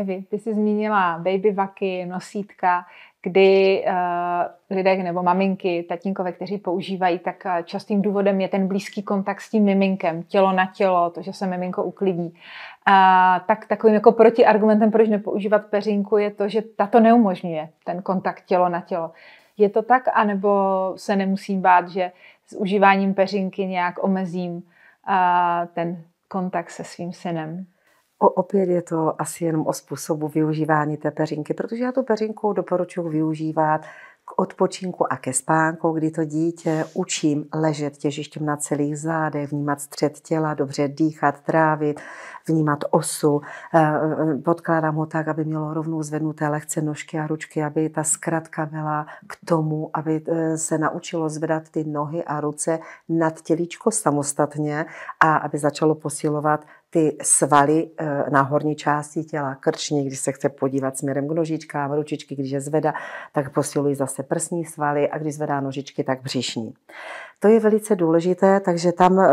Evi, ty jsi zmínila baby vaky, nosítka, kdy uh, lidé nebo maminky, tatínkové, kteří používají, tak eh, častým důvodem je ten blízký kontakt s tím miminkem, tělo na tělo, to, že se miminko uklidní. Uh, tak takovým jako protiargumentem, proč nepoužívat peřinku, je to, že tato neumožňuje ten kontakt tělo na tělo. Je to tak, anebo se nemusím bát, že s užíváním peřinky nějak omezím uh, ten kontakt se svým synem? O, opět je to asi jenom o způsobu využívání té peřinky, protože já tu peřinku doporučuji využívat k odpočinku a ke spánku, kdy to dítě učím ležet těžištěm na celých zádech, vnímat střed těla, dobře dýchat, trávit, vnímat osu. Eh, eh, podkládám ho tak, aby mělo rovnou zvednuté lehce nožky a ručky, aby ta zkratka byla k tomu, aby eh, se naučilo zvedat ty nohy a ruce nad tělíčko samostatně a aby začalo posilovat ty svaly eh, na horní části těla, krční, když se chce podívat směrem k nožičkám, ručičky, když je zvedá, tak posilují zase prsní svaly a když zvedá nožičky, tak břišní. To je velice důležité, takže tam eh,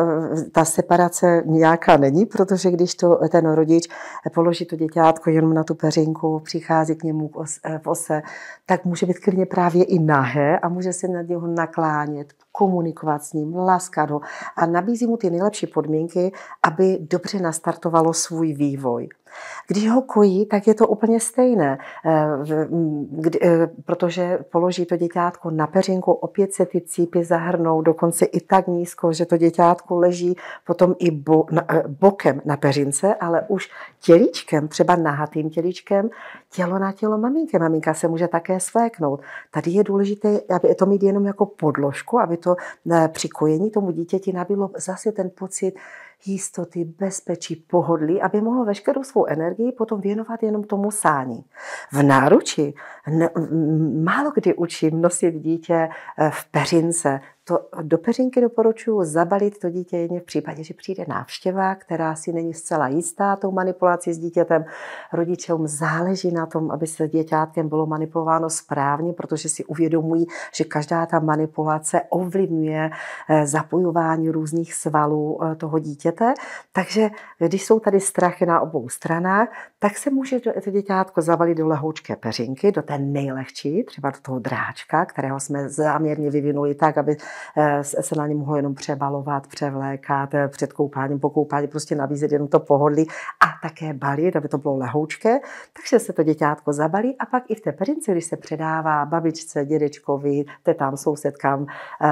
ta separace nějaká není, protože když to eh, ten rodič položí to děťátko jenom na tu peřinku, přichází k němu eh, v ose, tak může být klidně právě i nahé a může se nad něho naklánět, komunikovat s ním, láskat ho a nabízí mu ty nejlepší podmínky, aby dobře nastartovalo svůj vývoj. Když ho kojí, tak je to úplně stejné, eh, kdy, eh, protože položí to děťátko na peřinku, opět se ty cípy zahrnou, dokonce i tak nízko, že to děťátko leží potom i bo, na, eh, bokem na peřince, ale už těličkem, třeba nahatým těličkem, tělo na tělo maminky. Maminka se může také svéknout. Tady je důležité, aby to mít jenom jako podložku, aby to kojení tomu dítěti nabilo zase ten pocit, jistoty, bezpečí, pohodlí, aby mohl veškerou svou energii potom věnovat jenom tomu sání. V náruči ne, málo kdy učím nosit dítě eh, v peřince, to do peřinky doporučuji zabalit to dítě jedně v případě, že přijde návštěva, která si není zcela jistá tou manipulací s dítětem. Rodičům záleží na tom, aby se děťátkem bylo manipulováno správně, protože si uvědomují, že každá ta manipulace ovlivňuje eh, zapojování různých svalů eh, toho dítěte. Takže když jsou tady strachy na obou stranách, tak se může to děťátko zabalit do lehoučké peřinky, do té nejlehčí, třeba do toho dráčka, kterého jsme záměrně vyvinuli tak, aby Eh, se na ně mohlo jenom přebalovat, převlékat, eh, před koupáním, po koupání, prostě nabízet jenom to pohodlí a také balit, aby to bylo lehoučké. Takže se to děťátko zabalí a pak i v té perince, když se předává babičce, dědečkovi, tam sousedkám,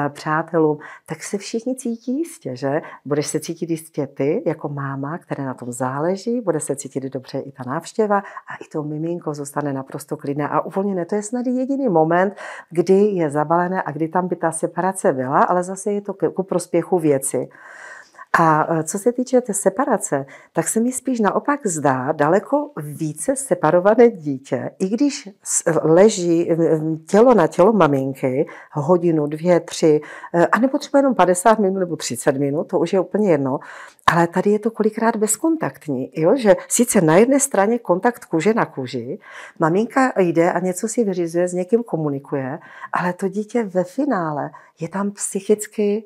eh, přátelům, tak se všichni cítí jistě, že? Budeš se cítit jistě ty, jako máma, které na tom záleží, bude se cítit dobře i ta návštěva a i to miminko zůstane naprosto klidné a uvolněné. To je snad jediný moment, kdy je zabalené a kdy tam by ta separace byla, ale zase je to ku prospěchu věci. A e, co se týče té separace, tak se mi spíš naopak zdá daleko více separované dítě, i když leží e, e, tělo na tělo maminky hodinu, dvě, tři, anebo třeba jenom 50 minut nebo 30 minut, to už je úplně jedno, ale tady je to kolikrát bezkontaktní, jo? že sice na jedné straně kontakt kůže na kůži, maminka jde a něco si vyřizuje, s někým komunikuje, ale to dítě ve finále je tam psychicky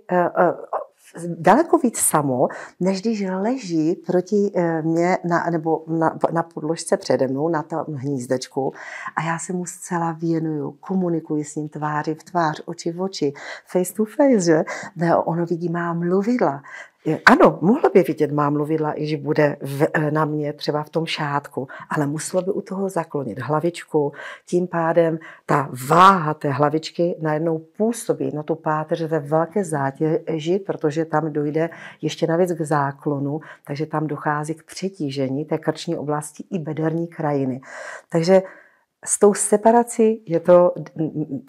daleko víc samo, než když leží proti eh, mě na, nebo na, na podložce přede mnou, na tom hnízdečku a já se mu zcela věnuju, komunikuji s ním tváři v tvář, oči v oči, face to face, že? Ne, ono vidí má mluvidla, ano, mohlo by vidět má mluvidla, i když bude v, e, na mě třeba v tom šátku, ale muselo by u toho zaklonit hlavičku. Tím pádem ta váha té hlavičky najednou působí na tu páteř ve velké zátěži, protože tam dojde ještě navíc k záklonu, takže tam dochází k přetížení té krční oblasti i bederní krajiny. Takže s tou separací je to,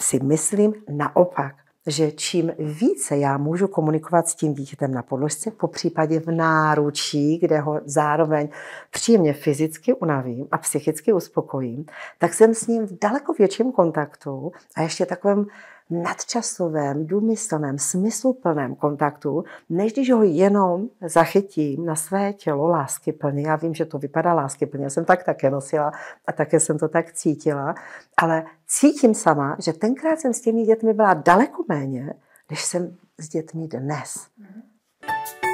si myslím, naopak že čím více já můžu komunikovat s tím dítětem na podložce, po případě v náručí, kde ho zároveň příjemně fyzicky unavím a psychicky uspokojím, tak jsem s ním v daleko větším kontaktu a ještě takovém nadčasovém, důmyslném, smysluplném kontaktu, než když ho jenom zachytím na své tělo láskyplně. Já vím, že to vypadá láskyplně, já jsem tak také nosila a také jsem to tak cítila, ale cítím sama, že tenkrát jsem s těmi dětmi byla daleko méně, než jsem s dětmi dnes. Mm-hmm.